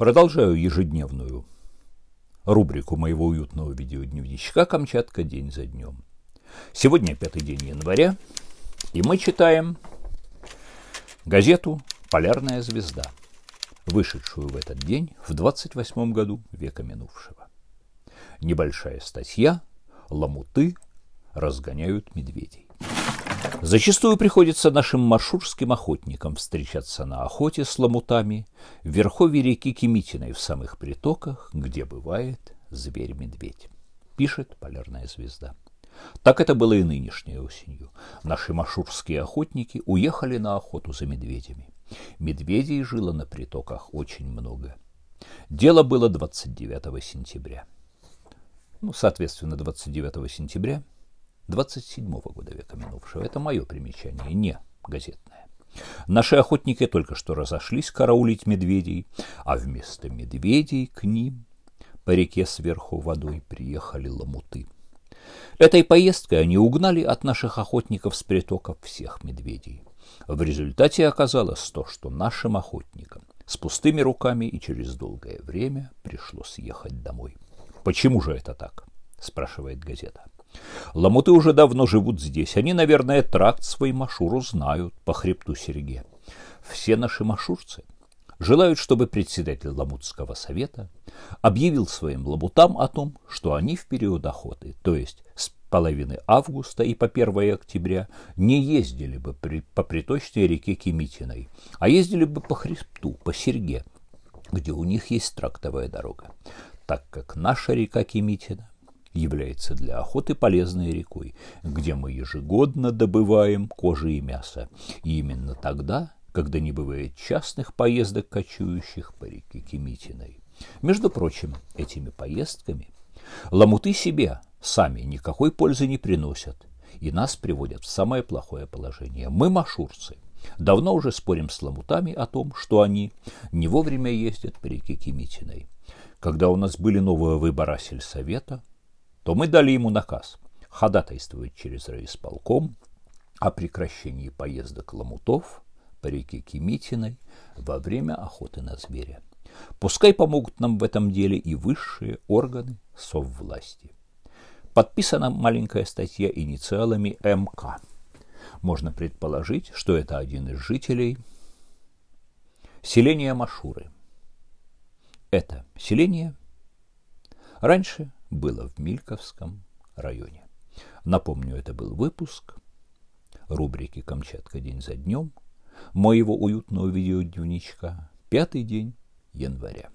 Продолжаю ежедневную рубрику моего уютного видеодневничка «Камчатка день за днем». Сегодня пятый день января, и мы читаем газету «Полярная звезда», вышедшую в этот день в 28 году века минувшего. Небольшая статья «Ламуты разгоняют медведей». Зачастую приходится нашим маршурским охотникам встречаться на охоте с ламутами в верховье реки Кемитиной в самых притоках, где бывает зверь-медведь, пишет полярная звезда. Так это было и нынешней осенью. Наши маршурские охотники уехали на охоту за медведями. Медведей жило на притоках очень много. Дело было 29 сентября. Ну, соответственно, 29 сентября – 27-го года века минувшего. Это мое примечание, не газетное. Наши охотники только что разошлись караулить медведей, а вместо медведей к ним по реке сверху водой приехали ламуты. Этой поездкой они угнали от наших охотников с притоков всех медведей. В результате оказалось то, что нашим охотникам с пустыми руками и через долгое время пришлось ехать домой. «Почему же это так?» – спрашивает газета. Ламуты уже давно живут здесь. Они, наверное, тракт свой Машуру знают по хребту Сереге. Все наши машурцы желают, чтобы председатель Ламутского совета объявил своим ламутам о том, что они в период охоты, то есть с половины августа и по 1 октября, не ездили бы при, по приточной реке Кемитиной, а ездили бы по хребту, по Серге, где у них есть трактовая дорога, так как наша река Кемитина является для охоты полезной рекой, где мы ежегодно добываем кожи и мясо. И именно тогда, когда не бывает частных поездок, кочующих по реке Кемитиной. Между прочим, этими поездками ламуты себе сами никакой пользы не приносят, и нас приводят в самое плохое положение. Мы машурцы. Давно уже спорим с ламутами о том, что они не вовремя ездят по реке Кемитиной. Когда у нас были новые выборы сельсовета, то мы дали ему наказ ходатайствовать через райисполком о прекращении поездок ломутов по реке Кемитиной во время охоты на зверя. Пускай помогут нам в этом деле и высшие органы соввласти. Подписана маленькая статья инициалами МК. Можно предположить, что это один из жителей селения Машуры. Это селение раньше – было в Мильковском районе. Напомню, это был выпуск рубрики «Камчатка день за днем» моего уютного видеодневничка, пятый день января.